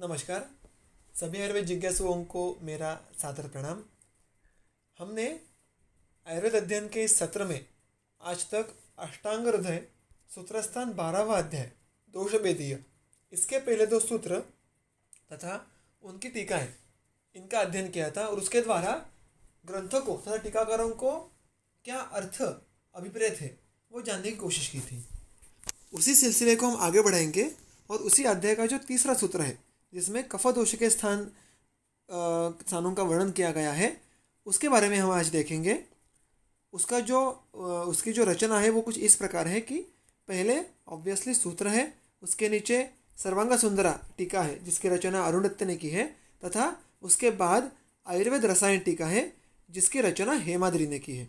नमस्कार सभी आयुर्वेद जिज्ञासुओं को मेरा सादर प्रणाम हमने आयुर्वेद अध्ययन के इस सत्र में आज तक अष्टांग हृदय सूत्रस्थान बारहवा अध्याय दोष वेदीय इसके पहले दो सूत्र तथा उनकी टीकाएं इनका अध्ययन किया था और उसके द्वारा ग्रंथों को तथा टीकाकारों को क्या अर्थ अभिप्रेय थे वो जानने की कोशिश की थी उसी सिलसिले को हम आगे बढ़ाएंगे और उसी अध्याय का जो तीसरा सूत्र है जिसमें दोष के स्थान स्थानों का वर्णन किया गया है उसके बारे में हम आज देखेंगे उसका जो उसकी जो रचना है वो कुछ इस प्रकार है कि पहले ऑब्वियसली सूत्र है उसके नीचे सर्वांग सुंदरा टीका है जिसकी रचना अरुणत्य ने की है तथा उसके बाद आयुर्वेद रसायन टीका है जिसकी रचना हेमाद्री ने की है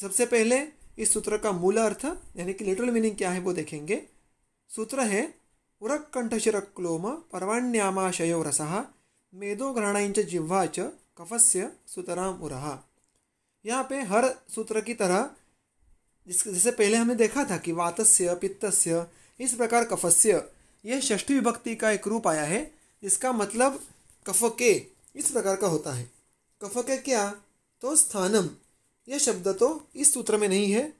सबसे पहले इस सूत्र का मूल अर्थ यानी कि लिटरल मीनिंग क्या है वो देखेंगे सूत्र है पर्वाण्यामाशय पर्वाण्यामाशयो रसः मेदोघ्राणांच जिह्वा च कफस्य सुतराम उरहा यहाँ पे हर सूत्र की तरह जिस जैसे पहले हमने देखा था कि वातस्य पित्तस्य इस प्रकार कफस्य यह षष्ठी विभक्ति का एक रूप आया है जिसका मतलब कफ के इस प्रकार का होता है कफ के क्या तो स्थानम यह शब्द तो इस सूत्र में नहीं है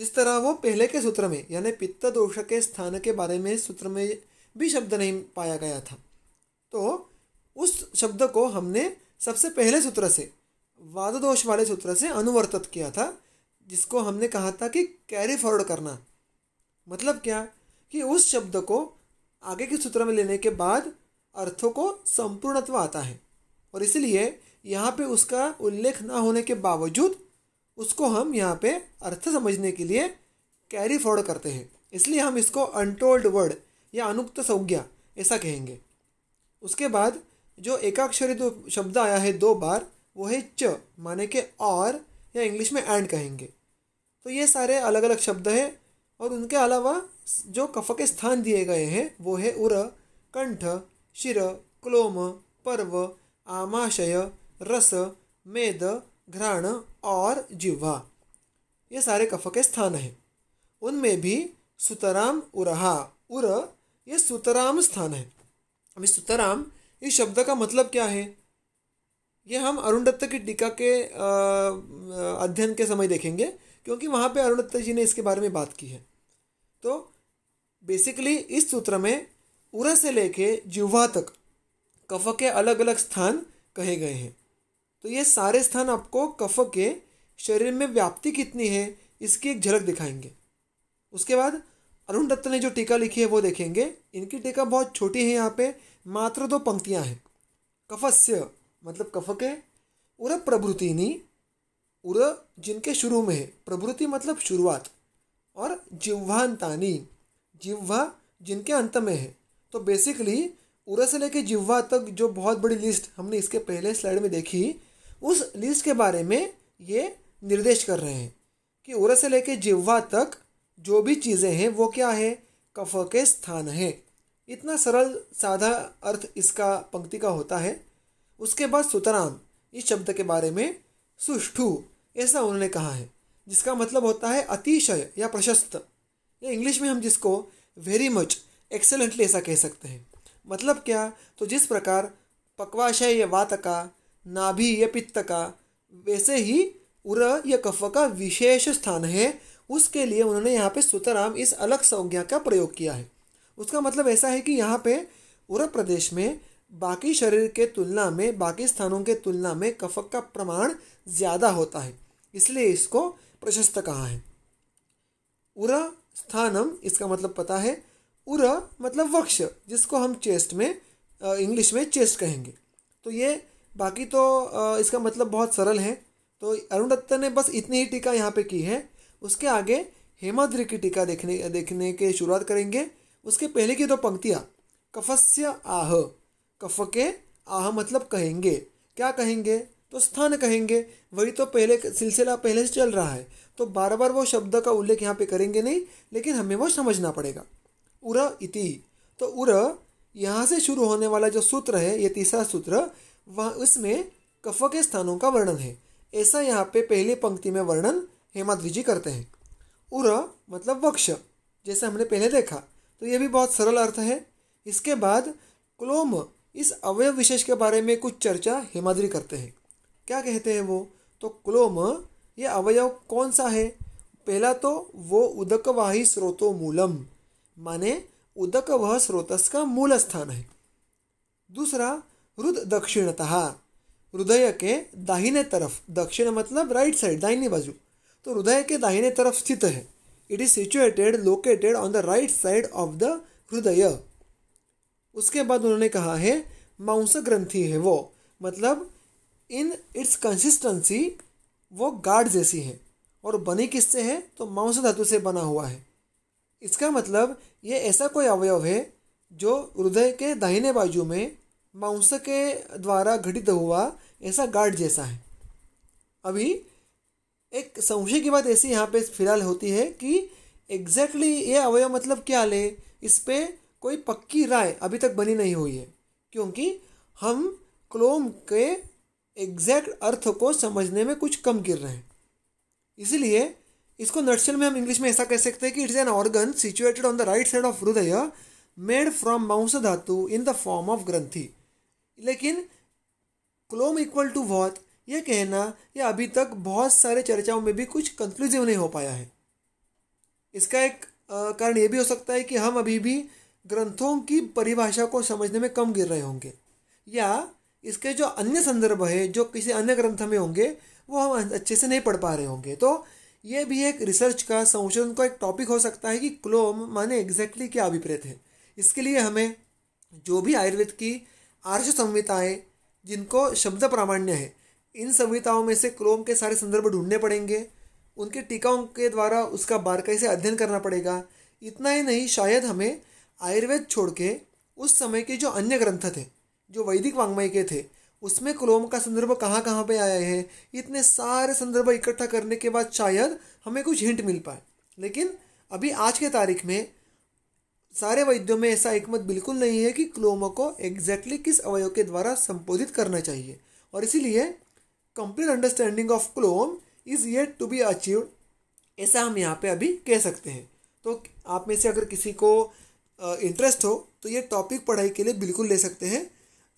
जिस तरह वो पहले के सूत्र में यानी पित्त दोष के स्थान के बारे में सूत्र में भी शब्द नहीं पाया गया था तो उस शब्द को हमने सबसे पहले सूत्र से वाद दोष वाले सूत्र से अनुवर्तित किया था जिसको हमने कहा था कि कैरी फॉरवर्ड करना मतलब क्या कि उस शब्द को आगे के सूत्र में लेने के बाद अर्थों को संपूर्णत्व आता है और इसलिए यहाँ पे उसका उल्लेख ना होने के बावजूद उसको हम यहाँ पे अर्थ समझने के लिए कैरी फॉर्ड करते हैं इसलिए हम इसको अनटोल्ड वर्ड या अनुक्त संज्ञा ऐसा कहेंगे उसके बाद जो एकाक्षरी जो शब्द आया है दो बार वो है च माने के और या इंग्लिश में एंड कहेंगे तो ये सारे अलग अलग शब्द हैं और उनके अलावा जो कफ के स्थान दिए गए हैं वो है उर कंठ शिर क्लोम पर्व आमाशय रस मेद घ्राण और जिह्वा ये सारे कफ के स्थान हैं उनमें भी सुतराम उरहा उर ये सुतराम स्थान है अभी सुतराम इस शब्द का मतलब क्या है ये हम अरुण दत्त की टीका के अध्ययन के समय देखेंगे क्योंकि वहाँ पे अरुण दत्त जी ने इसके बारे में बात की है तो बेसिकली इस सूत्र में उर से लेके जिह्वा तक कफ के अलग अलग स्थान कहे गए हैं तो ये सारे स्थान आपको कफ के शरीर में व्याप्ति कितनी है इसकी एक झलक दिखाएंगे उसके बाद अरुण दत्त ने जो टीका लिखी है वो देखेंगे इनकी टीका बहुत छोटी है यहाँ पे मात्र दो पंक्तियाँ हैं कफस्य मतलब कफ के उर नी उर जिनके शुरू में है प्रभृति मतलब शुरुआत और जिह्वांतानी जिह्वा जिनके अंत में है तो बेसिकली उर से लेके जिह्वा तक जो बहुत बड़ी लिस्ट हमने इसके पहले स्लाइड में देखी उस लिस्ट के बारे में ये निर्देश कर रहे हैं कि उरा से लेकर जिह्वा तक जो भी चीज़ें हैं वो क्या है कफ के स्थान है इतना सरल साधा अर्थ इसका पंक्ति का होता है उसके बाद सुतराम इस शब्द के बारे में सुष्ठु ऐसा उन्होंने कहा है जिसका मतलब होता है अतिशय या प्रशस्त या इंग्लिश में हम जिसको वेरी मच एक्सेलेंटली ऐसा कह सकते हैं मतलब क्या तो जिस प्रकार पक्वाशय या वात का नाभि या पित्त का वैसे ही उर या कफ का विशेष स्थान है उसके लिए उन्होंने यहाँ पे सुतराम इस अलग संज्ञा का प्रयोग किया है उसका मतलब ऐसा है कि यहाँ पे उर प्रदेश में बाकी शरीर के तुलना में बाकी स्थानों के तुलना में कफक का प्रमाण ज़्यादा होता है इसलिए इसको प्रशस्त कहा है उर स्थानम इसका मतलब पता है उर मतलब वक्ष जिसको हम चेस्ट में इंग्लिश में चेस्ट कहेंगे तो ये बाकी तो इसका मतलब बहुत सरल है तो अरुण दत्ता ने बस इतनी ही टीका यहाँ पे की है उसके आगे हेमाद्री की टीका देखने देखने के शुरुआत करेंगे उसके पहले की दो पंक्तियाँ कफस्य आह कफ के आह मतलब कहेंगे क्या कहेंगे तो स्थान कहेंगे वही तो पहले सिलसिला पहले से चल रहा है तो बार बार वो शब्द का उल्लेख यहाँ पे करेंगे नहीं लेकिन हमें वो समझना पड़ेगा उर इति तो उर यहाँ से शुरू होने वाला जो सूत्र है ये तीसरा सूत्र वहाँ उसमें कफ के स्थानों का वर्णन है ऐसा यहाँ पे पहली पंक्ति में वर्णन हेमाद्री जी करते हैं उर मतलब वक्ष जैसे हमने पहले देखा तो यह भी बहुत सरल अर्थ है इसके बाद क्लोम इस अवयव विशेष के बारे में कुछ चर्चा हेमाद्री करते हैं क्या कहते हैं वो तो क्लोम ये अवयव कौन सा है पहला तो वो उदकवाही स्रोतो मूलम माने उदक वह स्रोतस का मूल स्थान है दूसरा हृद दक्षिणतः हृदय के दाहिने तरफ दक्षिण मतलब राइट साइड दाहिनी बाजू तो हृदय के दाहिने तरफ स्थित है it is situated located on the right side of the हृदय उसके बाद उन्होंने कहा है मांस ग्रंथि है वो मतलब इन इट्स कंसिस्टेंसी वो गाढ़ जैसी है और बनी किससे है तो मांस धातु से बना हुआ है इसका मतलब ये ऐसा कोई अवयव है जो हृदय के दाहिने बाजू में मांस के द्वारा घटित हुआ ऐसा गार्ड जैसा है अभी एक संशय की बात ऐसी यहाँ पे फिलहाल होती है कि एग्जैक्टली ये अवयव मतलब क्या ले इस पर कोई पक्की राय अभी तक बनी नहीं हुई है क्योंकि हम क्लोम के एग्जैक्ट अर्थ को समझने में कुछ कम गिर रहे हैं इसीलिए इसको नर्सल में हम इंग्लिश में ऐसा कह सकते हैं कि it's an organ situated on the right side of हृदय मेड फ्रॉम मांस धातु इन द फॉर्म ऑफ ग्रंथी लेकिन क्लोम इक्वल टू वॉत यह कहना यह अभी तक बहुत सारे चर्चाओं में भी कुछ कंक्लूसिव नहीं हो पाया है इसका एक कारण यह भी हो सकता है कि हम अभी भी ग्रंथों की परिभाषा को समझने में कम गिर रहे होंगे या इसके जो अन्य संदर्भ है जो किसी अन्य ग्रंथ में होंगे वो हम अच्छे से नहीं पढ़ पा रहे होंगे तो ये भी एक रिसर्च का संशोधन का एक टॉपिक हो सकता है कि क्लोम माने एग्जैक्टली exactly क्या अभिप्रेत है इसके लिए हमें जो भी आयुर्वेद की आर्ष संहिताएँ जिनको शब्द प्रामाण्य है इन संहिताओं में से क्रोम के सारे संदर्भ ढूंढने पड़ेंगे उनके टीकाओं के द्वारा उसका बारकाई से अध्ययन करना पड़ेगा इतना ही नहीं शायद हमें आयुर्वेद छोड़ के उस समय के जो अन्य ग्रंथ थे जो वैदिक वाङ्मय के थे उसमें क्रोम का संदर्भ कहाँ कहाँ पे आया है इतने सारे संदर्भ इकट्ठा करने के बाद शायद हमें कुछ हिंट मिल पाए लेकिन अभी आज के तारीख में सारे वैद्यों में ऐसा एक मत बिल्कुल नहीं है कि क्लोमा को एग्जैक्टली exactly किस अवयव के द्वारा संबोधित करना चाहिए और इसीलिए कंप्लीट अंडरस्टैंडिंग ऑफ क्लोम is yet to be achieved ऐसा हम यहाँ पे अभी कह सकते हैं तो आप में से अगर किसी को इंटरेस्ट हो तो ये टॉपिक पढ़ाई के लिए बिल्कुल ले सकते हैं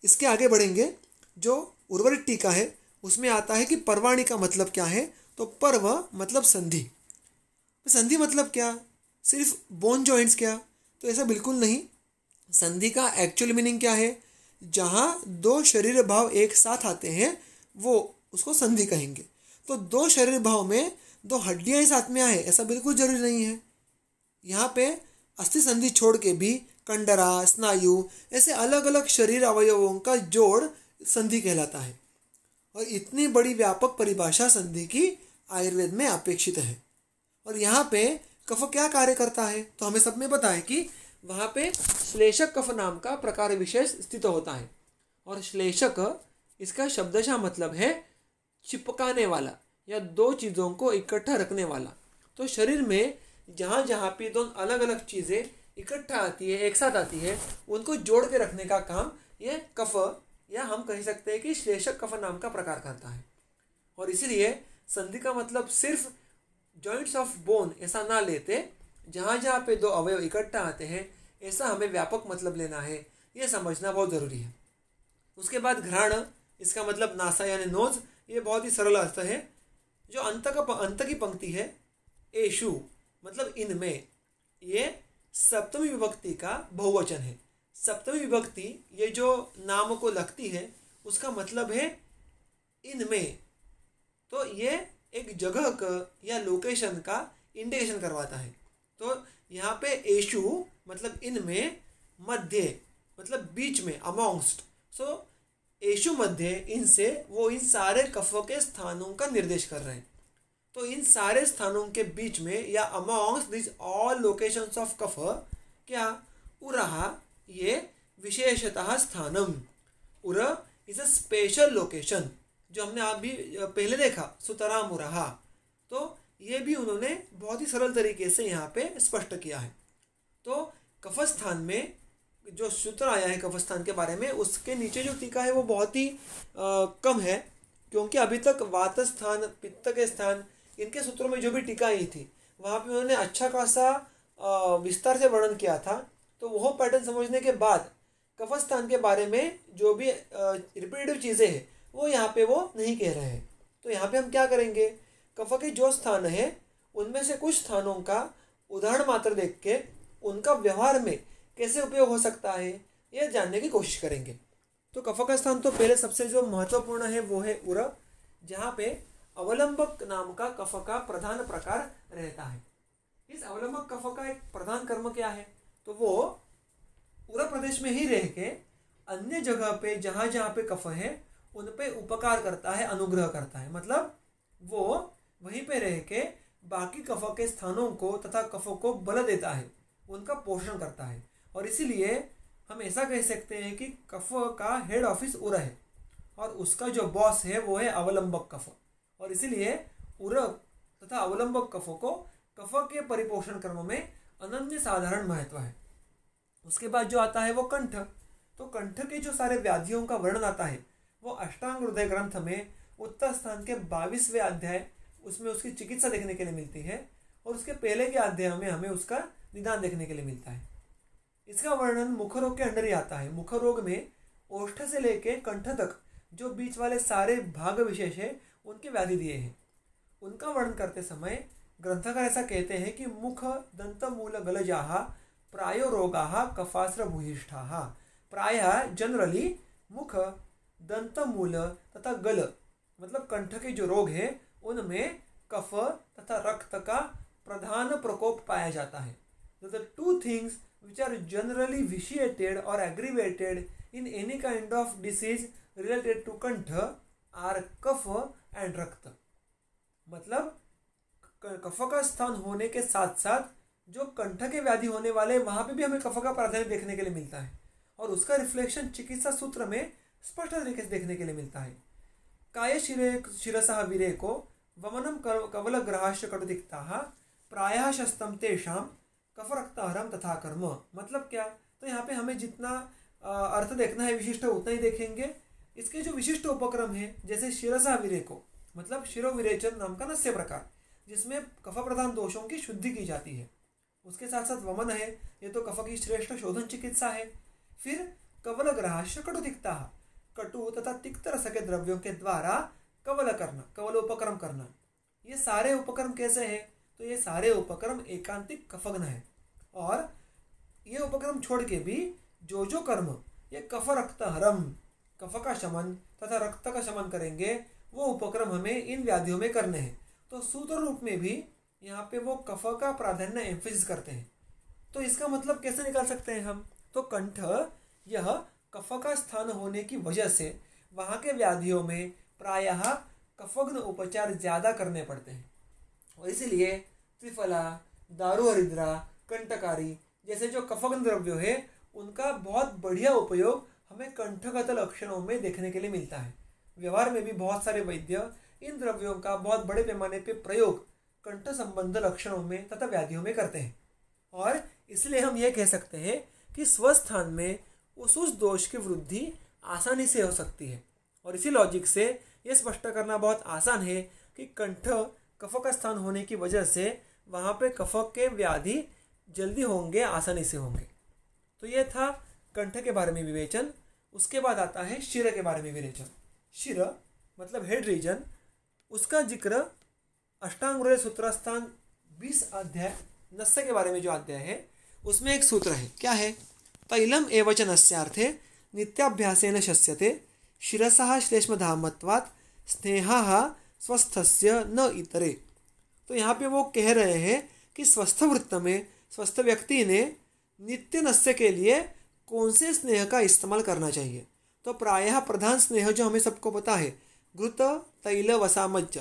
इसके आगे बढ़ेंगे जो उर्वरित टीका है उसमें आता है कि परवाणी का मतलब क्या है तो पर्व मतलब संधि संधि मतलब क्या सिर्फ बोन जॉइंट्स क्या तो ऐसा बिल्कुल नहीं संधि का एक्चुअल मीनिंग क्या है जहाँ दो शरीर भाव एक साथ आते हैं वो उसको संधि कहेंगे तो दो शरीर भाव में दो हड्डियाँ ही साथ में आए ऐसा बिल्कुल जरूरी नहीं है यहाँ पे अस्थि संधि छोड़ के भी कंडरा स्नायु ऐसे अलग अलग शरीर अवयवों का जोड़ संधि कहलाता है और इतनी बड़ी व्यापक परिभाषा संधि की आयुर्वेद में अपेक्षित है और यहाँ पे कफ क्या कार्य करता है तो हमें सब में पता है कि वहाँ पे श्लेषक कफ नाम का प्रकार विशेष स्थित होता है और श्लेषक इसका शब्दशा मतलब है चिपकाने वाला या दो चीज़ों को इकट्ठा रखने वाला तो शरीर में जहाँ जहाँ पे दो अलग अलग चीज़ें इकट्ठा आती है एक साथ आती है उनको जोड़ के रखने का काम ये कफ या हम कह सकते हैं कि श्लेषक कफ नाम का प्रकार करता है और इसीलिए संधि का मतलब सिर्फ जॉइंट्स ऑफ बोन ऐसा ना लेते जहाँ जहाँ पे दो अवयव इकट्ठा आते हैं ऐसा हमें व्यापक मतलब लेना है ये समझना बहुत ज़रूरी है उसके बाद घ्राण इसका मतलब नासा यानी नोज ये बहुत ही सरल अर्थ है जो अंत का अंत की पंक्ति है एशु मतलब इनमें ये सप्तमी विभक्ति का बहुवचन है सप्तमी विभक्ति ये जो नाम को लगती है उसका मतलब है इनमें तो ये एक जगह का या लोकेशन का इंडिकेशन करवाता है तो यहाँ पे एशु मतलब इनमें मध्य मतलब बीच में अमोंगस्ट सो so, यशु मध्य इनसे वो इन सारे कफ़ों के स्थानों का निर्देश कर रहे हैं तो इन सारे स्थानों के बीच में या amongst these all locations of kapha क्या उरा ये विशेषतः स्थानम उरा इज अ स्पेशल लोकेशन जो हमने आप भी पहले देखा सुतराम रहा तो ये भी उन्होंने बहुत ही सरल तरीके से यहाँ पे स्पष्ट किया है तो कफस्थान में जो सूत्र आया है कफस्थान के बारे में उसके नीचे जो टीका है वो बहुत ही आ, कम है क्योंकि अभी तक वात स्थान पित्त के स्थान इनके सूत्रों में जो भी टीका आई थी वहाँ पे उन्होंने अच्छा खासा विस्तार से वर्णन किया था तो वह पैटर्न समझने के बाद कफस्थान के बारे में जो भी रिपीटिव चीज़ें हैं वो यहाँ पे वो नहीं कह रहे हैं तो यहाँ पे हम क्या करेंगे कफ के जो स्थान है उनमें से कुछ स्थानों का उदाहरण मात्र देख के उनका व्यवहार में कैसे उपयोग हो सकता है यह जानने की कोशिश करेंगे तो कफ का स्थान तो पहले सबसे जो महत्वपूर्ण है वो है उरा जहाँ पे अवलंबक नाम का कफ का प्रधान प्रकार रहता है इस अवलंबक कफ का एक प्रधान कर्म क्या है तो वो पूरा प्रदेश में ही रह के अन्य जगह पे जहाँ जहाँ पे कफ है उन पे उपकार करता है अनुग्रह करता है मतलब वो वहीं पे रह के बाकी कफों के स्थानों को तथा कफों को बल देता है उनका पोषण करता है और इसीलिए हम ऐसा कह सकते हैं कि कफ का हेड ऑफिस उर है और उसका जो बॉस है वो है अवलंबक कफ और इसीलिए उर तथा अवलंबक कफों को कफ के परिपोषण क्रम में अनन्य साधारण महत्व है उसके बाद जो आता है वो कंठ तो कंठ के जो सारे व्याधियों का वर्णन आता है वो अष्टांग हृदय ग्रंथ में उत्तर स्थान के बाईसवें अध्याय उसमें उसकी चिकित्सा देखने के लिए मिलती है और उसके पहले के अध्याय में हमें उसका निदान देखने के लिए मिलता है इसका वर्णन मुख रोग के अंडर ही आता है मुख रोग में ओष्ठ से लेकर कंठ तक जो बीच वाले सारे भाग विशेष है उनके व्याधि दिए हैं उनका वर्णन करते समय ग्रंथकार ऐसा कहते हैं कि मुख दंत मूल गलजाहा प्रायो रोगाहा कफास्र भूहिष्ठा प्राय जनरली मुख दंत मूल तथा गल मतलब कंठ के जो रोग है उनमें कफ तथा रक्त का प्रधान प्रकोप पाया जाता है the two things which are generally vitiated और aggravated in any kind of disease related to kantha are kapha and rakta मतलब कफ का स्थान होने के साथ साथ जो कंठ के व्याधि होने वाले वहां पे भी हमें कफ का प्राधान्य देखने के लिए मिलता है और उसका रिफ्लेक्शन चिकित्सा सूत्र में स्पष्ट तरीके से देखने के लिए मिलता है काय शिरे शिरसः को वमनम कवल ग्रहाश कटु दिखता है प्राय शस्तम तेषाम कफरक्ताहरम तथा कर्म मतलब क्या तो यहाँ पे हमें जितना अर्थ देखना है विशिष्ट उतना ही देखेंगे इसके जो विशिष्ट उपक्रम है जैसे शिरसा को मतलब शिरो विरेचन नाम का नस्य प्रकार जिसमें कफ प्रधान दोषों की शुद्धि की जाती है उसके साथ साथ वमन है ये तो कफ की श्रेष्ठ शोधन चिकित्सा है फिर कवल ग्रहाश कटु दिखता है कटु तथा तिक्त रस के द्रव्यों के द्वारा कवल करना कवल उपक्रम करना ये सारे उपक्रम कैसे हैं तो ये सारे उपक्रम एकांतिक कफग्न है और ये उपक्रम छोड़ के भी जो जो कर्म ये कफ रक्त हरम कफ का शमन तथा रक्त का शमन करेंगे वो उपक्रम हमें इन व्याधियों में करने हैं तो सूत्र रूप में भी यहाँ पे वो कफ का प्राधान्य एम्फिस करते हैं तो इसका मतलब कैसे निकाल सकते हैं हम तो कंठ यह कफ का स्थान होने की वजह से वहाँ के व्याधियों में प्रायः कफग्न उपचार ज़्यादा करने पड़ते हैं और इसीलिए त्रिफला दारू हरिद्रा कंटकारी जैसे जो कफग्न द्रव्य है उनका बहुत बढ़िया उपयोग हमें कंठगत लक्षणों में देखने के लिए मिलता है व्यवहार में भी बहुत सारे वैद्य इन द्रव्यों का बहुत बड़े पैमाने पर प्रयोग कंठ संबंध लक्षणों में तथा व्याधियों में करते हैं और इसलिए हम ये कह सकते हैं कि स्वस्थान में उस उस दोष की वृद्धि आसानी से हो सकती है और इसी लॉजिक से यह स्पष्ट करना बहुत आसान है कि कंठ कफ का स्थान होने की वजह से वहाँ पे कफ के व्याधि जल्दी होंगे आसानी से होंगे तो यह था कंठ के बारे में विवेचन उसके बाद आता है शिर के बारे में विवेचन शिर मतलब हेड रीजन उसका जिक्र अष्टांग सूत्रास्थान बीस अध्याय नस्य के बारे में जो अध्याय है उसमें एक सूत्र है क्या है तैलम एवचनस्यार्थे नित्याभ्यासेन शस्यते शिरसः श्लेष्मधामत्वात् स्वस्थ स्वस्थस्य न इतरे तो यहाँ पे वो कह रहे हैं कि स्वस्थ वृत्त में स्वस्थ व्यक्ति ने नित्य नस्य के लिए कौन से स्नेह का इस्तेमाल करना चाहिए तो प्रायः प्रधान स्नेह जो हमें सबको पता है घृत तैल वसामज्ज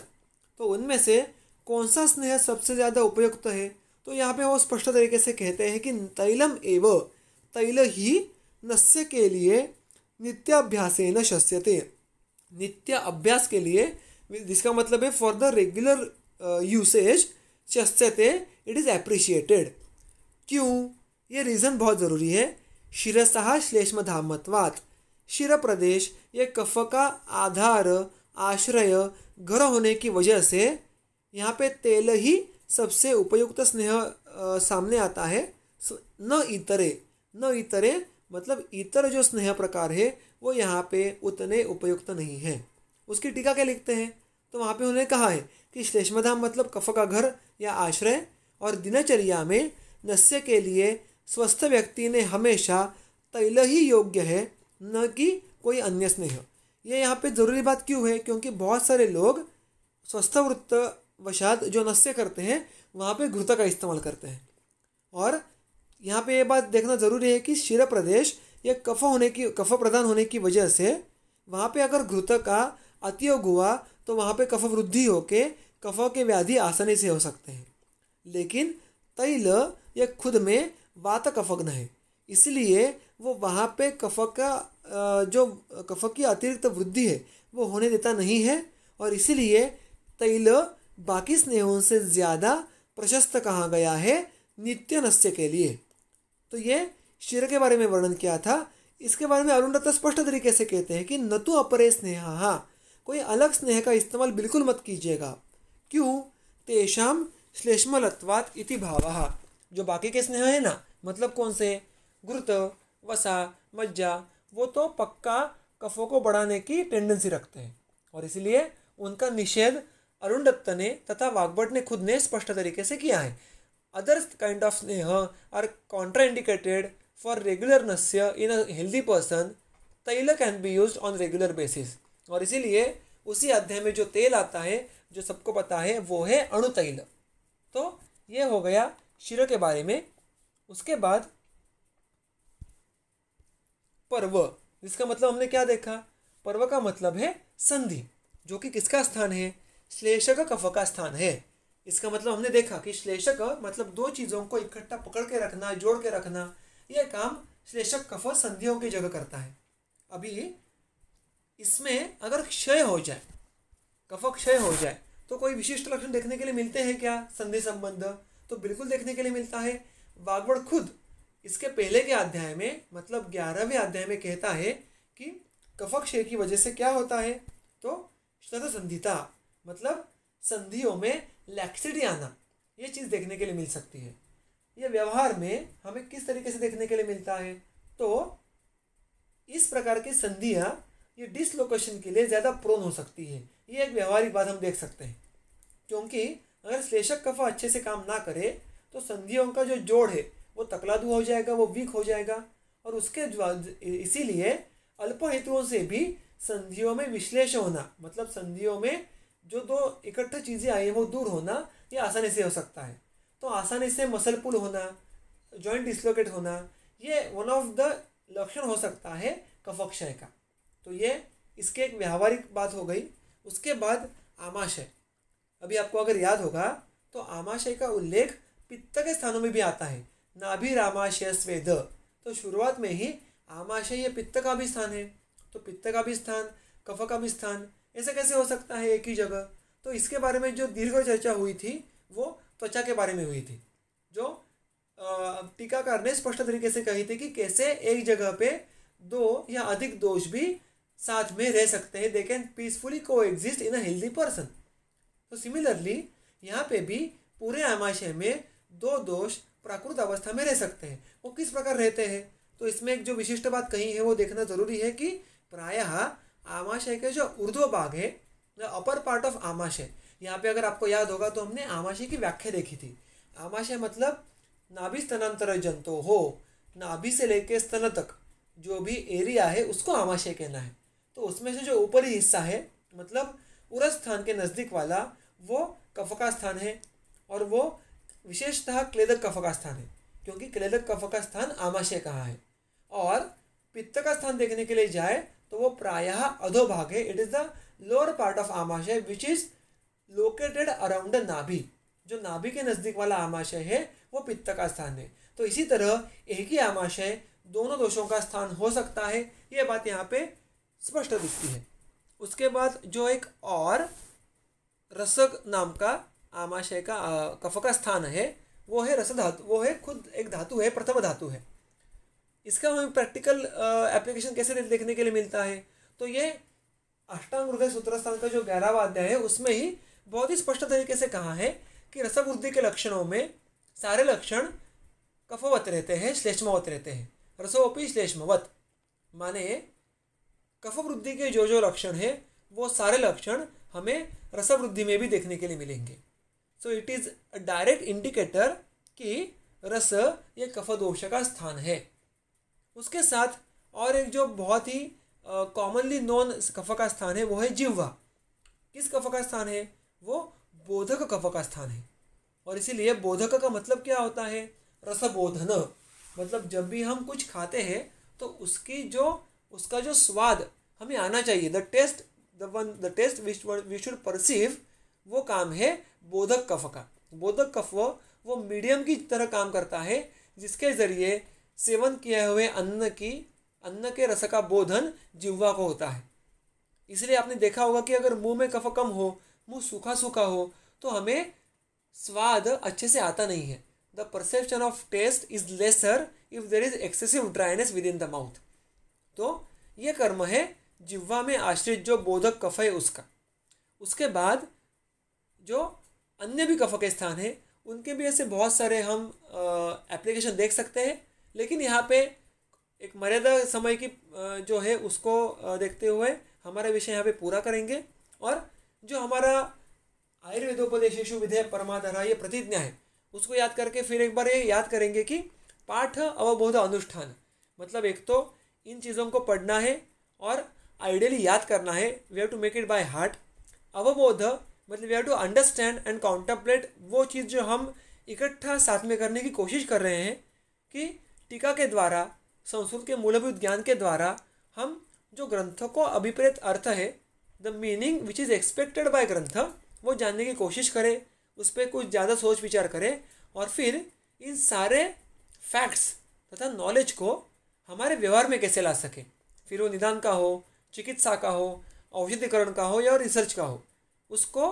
तो उनमें से कौन सा स्नेह सबसे ज़्यादा उपयुक्त है तो यहाँ पे वो स्पष्ट तरीके से कहते हैं कि तैलम एवं तैल ही नस्य के लिए नित्याभ्यास न शस्यते नित्य अभ्यास के लिए जिसका मतलब है फॉर द रेगुलर यूसेज शस्यते इट इज़ एप्रिशिएटेड क्यों ये रीज़न बहुत ज़रूरी है शिरसहा श्लेष्म धामत्वात शिर प्रदेश ये कफ का आधार आश्रय घर होने की वजह से यहाँ पे तेल ही सबसे उपयुक्त स्नेह uh, सामने आता है न इतरे न इतरे मतलब इतर जो स्नेह प्रकार है वो यहाँ पे उतने उपयुक्त नहीं है उसकी टीका क्या लिखते हैं तो वहाँ पे उन्होंने कहा है कि श्लेष्मधाम मतलब कफ का घर या आश्रय और दिनचर्या में नस्य के लिए स्वस्थ व्यक्ति ने हमेशा तैल ही योग्य है न कि कोई अन्य स्नेह ये यहाँ पे ज़रूरी बात क्यों है क्योंकि बहुत सारे लोग स्वस्थ वृत्त वशात जो नस्य करते हैं वहाँ पे घृत का इस्तेमाल करते हैं और यहाँ पे ये बात देखना ज़रूरी है कि शिरा प्रदेश या कफ होने की कफ प्रदान होने की वजह से वहाँ पे अगर घृत का अतियोग हुआ तो वहाँ पे कफ वृद्धि होके कफ के व्याधि आसानी से हो सकते हैं लेकिन तैल यह खुद में वात कफग्न है इसलिए वो वहाँ पे कफ का जो कफ की अतिरिक्त वृद्धि है वो होने देता नहीं है और इसलिए तैल बाकी स्नेहों से ज़्यादा प्रशस्त कहा गया है नित्य नस्य के लिए तो ये शिर के बारे में वर्णन किया था इसके बारे में अरुण दत्ता स्पष्ट तरीके से कहते हैं कि न तो अपरे स्नेहा हाँ कोई अलग स्नेह का इस्तेमाल बिल्कुल मत कीजिएगा क्यों तेषाम श्लेष्मलत्वात इति भाव जो बाकी के स्नेह है ना मतलब कौन से गुरुत वसा मज्जा वो तो पक्का कफों को बढ़ाने की टेंडेंसी रखते हैं और इसलिए उनका निषेध अरुण दत्त ने तथा वागबट ने खुद ने स्पष्ट तरीके से किया है Other kind of sneha are contraindicated for regular nasya in a healthy person taila can be use on regular basis और इसीलिए उसी अध्याय में जो तेल आता है जो सबको पता है वो है अणु तैल तो ये हो गया शिरो के बारे में उसके बाद पर्व जिसका मतलब हमने क्या देखा पर्व का मतलब है संधि जो कि किसका स्थान है श्लेषक कफ का स्थान है इसका मतलब हमने देखा कि श्लेषक मतलब दो चीज़ों को इकट्ठा पकड़ के रखना जोड़ के रखना यह काम श्लेषक कफ संधियों की जगह करता है अभी इसमें अगर क्षय हो जाए कफ क्षय हो जाए तो कोई विशिष्ट लक्षण देखने के लिए मिलते हैं क्या संधि संबंध तो बिल्कुल देखने के लिए मिलता है बागवड़ खुद इसके पहले के अध्याय में मतलब ग्यारहवें अध्याय में कहता है कि कफक क्षय की वजह से क्या होता है तो शतसंधिता मतलब संधियों में लैक्सिटी आना ये चीज़ देखने के लिए मिल सकती है यह व्यवहार में हमें किस तरीके से देखने के लिए मिलता है तो इस प्रकार की संधियाँ ये डिसलोकेशन के लिए ज़्यादा प्रोन हो सकती है ये एक व्यवहारिक बात हम देख सकते हैं क्योंकि अगर श्लेषक कफा अच्छे से काम ना करे तो संधियों का जो जोड़ है वो तकलादू हो जाएगा वो वीक हो जाएगा और उसके इसीलिए अल्प हेतुओं से भी संधियों में विश्लेषण होना मतलब संधियों में जो दो इकट्ठे चीज़ें आई हैं वो दूर होना ये आसानी से हो सकता है तो आसानी से मसल पुल होना जॉइंट डिस्लोकेट होना ये वन ऑफ द लक्षण हो सकता है कफक्षय का तो ये इसके एक व्यावहारिक बात हो गई उसके बाद आमाशय अभी आपको अगर याद होगा तो आमाशय का उल्लेख पित्त के स्थानों में भी आता है रामाशय स्वेद तो शुरुआत में ही आमाशय ये पित्त का भी स्थान है तो पित्त का भी स्थान कफ का भी स्थान ऐसा कैसे हो सकता है एक ही जगह तो इसके बारे में जो दीर्घ चर्चा हुई थी वो त्वचा के बारे में हुई थी जो टीकाकार ने स्पष्ट तरीके से कही थी कि कैसे एक जगह पे दो या अधिक दोष भी साथ में रह सकते हैं they can peacefully coexist in a healthy person तो सिमिलरली यहाँ पे भी पूरे आमाशय में दो दोष प्राकृत अवस्था में रह सकते हैं वो किस प्रकार रहते हैं तो इसमें एक जो विशिष्ट बात कही है वो देखना जरूरी है कि प्रायः आमाशय के जो ऊर्ध्व भाग है the upper part of amashaya यहाँ पे अगर आपको याद होगा तो हमने आमाशय की व्याख्या देखी थी आमाशय मतलब नाभि स्तनांतर तो हो नाभि से लेके स्तन तक जो भी एरिया है उसको आमाशय कहना है तो उसमें से जो ऊपरी हिस्सा है मतलब उरस स्थान के नज़दीक वाला वो कफ का स्थान है और वो विशेषतः क्लेदक कफ का स्थान है क्योंकि क्लेदक कफ का स्थान आमाशय कहाँ है और पित्त का स्थान देखने के लिए जाए तो वो प्रायः अधोभाग है it is the lower part of amashaya which is located around nabhi जो नाभि के नज़दीक वाला आमाशय है वो पित्त का स्थान है तो इसी तरह एक ही आमाशय दोनों दोषों का स्थान हो सकता है ये बात यहाँ पे स्पष्ट दिखती है उसके बाद जो एक और रसक नाम का आमाशय का कफ का स्थान है वो है रस धातु वो है खुद एक धातु है प्रथम धातु है इसका हमें प्रैक्टिकल एप्लीकेशन कैसे देखने के लिए मिलता है तो ये अष्टांग हृदय सूत्रस्थान का जो ग्यारहवा अध्याय है उसमें ही बहुत ही स्पष्ट तरीके से कहा है कि रसवृद्धि के लक्षणों में सारे लक्षण कफवत रहते हैं श्लेष्मावत रहते हैं रसोपी श्लेष्मवत माने कफवृद्धि के जो जो लक्षण है वो सारे लक्षण हमें रसवृद्धि में भी देखने के लिए मिलेंगे so it is a direct indicator कि रस ये कफ दोष का स्थान है उसके साथ और एक जो बहुत ही कॉमनली नोन कफा का स्थान है वो है जिह्वा किस कफा का स्थान है वो बोधक कफा का स्थान है और इसीलिए बोधक का मतलब क्या होता है रसबोधन मतलब जब भी हम कुछ खाते हैं तो उसकी जो उसका जो स्वाद हमें आना चाहिए the taste the one the taste we should perceive वो काम है बोधक कफ का बोधक कफ वो मीडियम की तरह काम करता है जिसके ज़रिए सेवन किए हुए अन्न की अन्न के रस का बोधन जिह्वा को होता है इसलिए आपने देखा होगा कि अगर मुंह में कफ कम हो मुंह सूखा सूखा हो तो हमें स्वाद अच्छे से आता नहीं है the perception of taste is lesser if there is excessive dryness within the mouth तो ये कर्म है जिह्वा में आश्रित जो बोधक कफ है उसका उसके बाद जो अन्य भी कफ के स्थान है उनके भी ऐसे बहुत सारे हम एप्लीकेशन देख सकते हैं लेकिन यहाँ पे एक मर्यादा समय की जो है उसको देखते हुए हमारा विषय यहाँ पे पूरा करेंगे और जो हमारा आयुर्वेदोपदेशेशु विधेय परमाधरा ये प्रतिज्ञा है उसको याद करके फिर एक बार ये याद करेंगे कि पाठ अवबोध अनुष्ठान मतलब एक तो इन चीज़ों को पढ़ना है और आइडियली याद करना है we have to make it by heart अवबोध मतलब we have to understand and contemplate वो चीज़ जो हम इकट्ठा साथ में करने की कोशिश कर रहे हैं कि टीका के द्वारा संस्कृत के मूलभूत ज्ञान के द्वारा हम जो ग्रंथों को अभिप्रेत अर्थ है the meaning which is expected by grantha वो जानने की कोशिश करें उस पर कुछ ज़्यादा सोच विचार करें और फिर इन सारे फैक्ट्स तथा नॉलेज को हमारे व्यवहार में कैसे ला सकें फिर वो निदान का हो चिकित्सा का हो औषधिकरण का हो या रिसर्च का हो उसको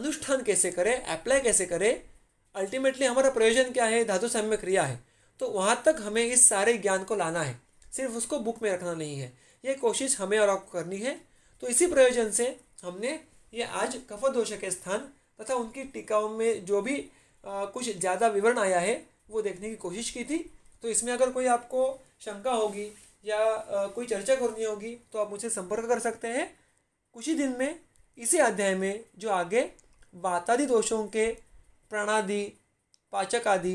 अनुष्ठान कैसे करें अप्लाई कैसे करें अल्टीमेटली हमारा प्रयोजन क्या है धातु सम्य क्रिया है तो वहाँ तक हमें इस सारे ज्ञान को लाना है सिर्फ उसको बुक में रखना नहीं है ये कोशिश हमें और आपको करनी है तो इसी प्रयोजन से हमने ये आज कफदोष के स्थान तथा उनकी टीकाओं में जो भी आ, कुछ ज़्यादा विवरण आया है वो देखने की कोशिश की थी तो इसमें अगर कोई आपको शंका होगी या आ, कोई चर्चा करनी होगी तो आप मुझसे संपर्क कर सकते हैं कुछ ही दिन में इसी अध्याय में जो आगे वातादि दोषों के प्राणादि पाचक आदि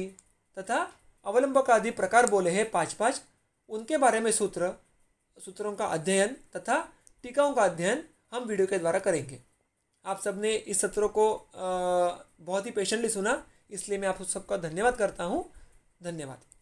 तथा अवलंबक आदि प्रकार बोले हैं पाँच पाँच उनके बारे में सूत्र सूत्रों का अध्ययन तथा टीकाओं का अध्ययन हम वीडियो के द्वारा करेंगे आप सबने इस सत्रों को बहुत ही पेशेंटली सुना इसलिए मैं आप सबका धन्यवाद करता हूँ धन्यवाद